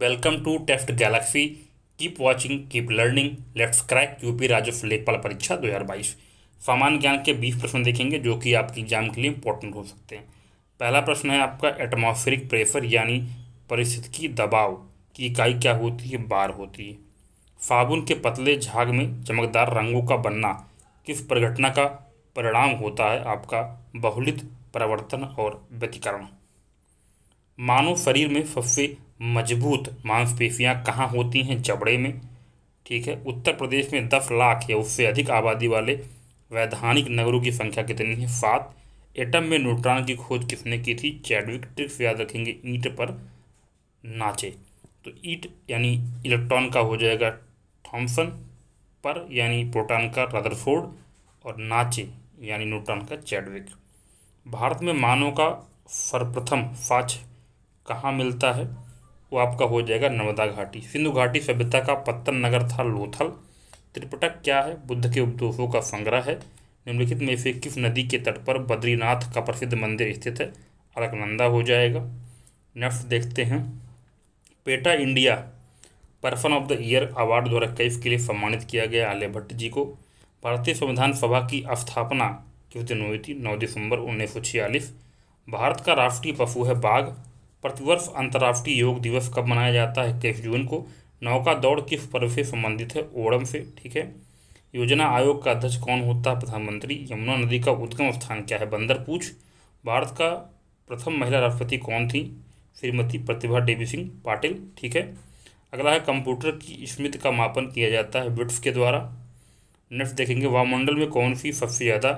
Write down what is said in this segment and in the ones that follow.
welcome to Teft galaxy keep watching keep learning let's crack UP राज्य लेखपाल परीक्षा 2022 सामान्य ज्ञान के 20 प्रश्न देखेंगे जो कि आपके एग्जाम के लिए इंपॉर्टेंट हो सकते हैं पहला प्रश्न है आपका एटमॉस्फेरिक प्रेशर यानी परिस्थितिकी दबाव की इकाई क्या होती है बार होती है साबुन के पतले झाग में चमकदार रंगों का बनना किस प्रघटना का परिणाम होता है आपका बहुलित प्रवर्तन और व्यतिकरण मानव शरीर में सबसे मजबूत मांसपेशियाँ कहाँ होती हैं जबड़े में ठीक है उत्तर प्रदेश में दस लाख या उससे अधिक आबादी वाले वैधानिक नगरों की संख्या कितनी है सात एटम में न्यूट्रॉन की खोज किसने की थी चैडविक ट्रिक्स याद रखेंगे ईंट पर नाचे तो ईट यानी इलेक्ट्रॉन का हो जाएगा थॉम्सन पर यानी प्रोटॉन का रदरफोर्ड और नाचे यानी न्यूट्रॉन का चैडविक भारत में मानव का सर्वप्रथम साक्ष कहाँ मिलता है वो आपका हो जाएगा नर्मदा घाटी सिंधु घाटी सभ्यता का पत्तन नगर था लोथल त्रिपटक क्या है बुद्ध के उपदोषों का संग्रह है निम्नलिखित में से किस नदी के तट पर बद्रीनाथ का प्रसिद्ध मंदिर स्थित है अलकनंदा हो जाएगा नेक्स्ट देखते हैं PETA India person of the year award द्वारा इक्कीस के लिए सम्मानित किया गया आलिया भट्ट जी को भारतीय संविधान सभा की स्थापना किस दिन हुई थी नौ दिसंबर उन्नीस भारत का राष्ट्रीय पशु है बाघ प्रतिवर्ष अंतर्राष्ट्रीय योग दिवस कब मनाया जाता है इक्कीस जून को नौका दौड़ किस पर्व से संबंधित है ओणम से ठीक है योजना आयोग का अध्यक्ष कौन होता है प्रधानमंत्री यमुना नदी का उद्गम स्थान क्या है बंदर पूछ भारत का प्रथम महिला राष्ट्रपति कौन थी श्रीमती प्रतिभा देवी सिंह पाटिल ठीक है अगला है कंप्यूटर की स्मृति का मापन किया जाता है विट्स के द्वारा नेक्स्ट देखेंगे वायुमंडल में कौन सी सबसे ज़्यादा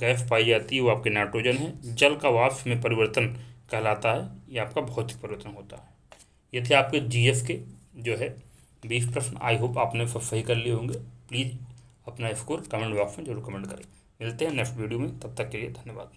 गैस पाई जाती है वो आपके नाइट्रोजन है जल का वाष्प में परिवर्तन कहलाता है ये आपका भौतिक परिवर्तन होता है ये थे आपके जीएफ के जो है बीस प्रश्न आई होप आपने सब सही कर लिए होंगे प्लीज़ अपना स्कोर कमेंट बॉक्स में जरूर कमेंट करें मिलते हैं नेक्स्ट वीडियो में तब तक के लिए धन्यवाद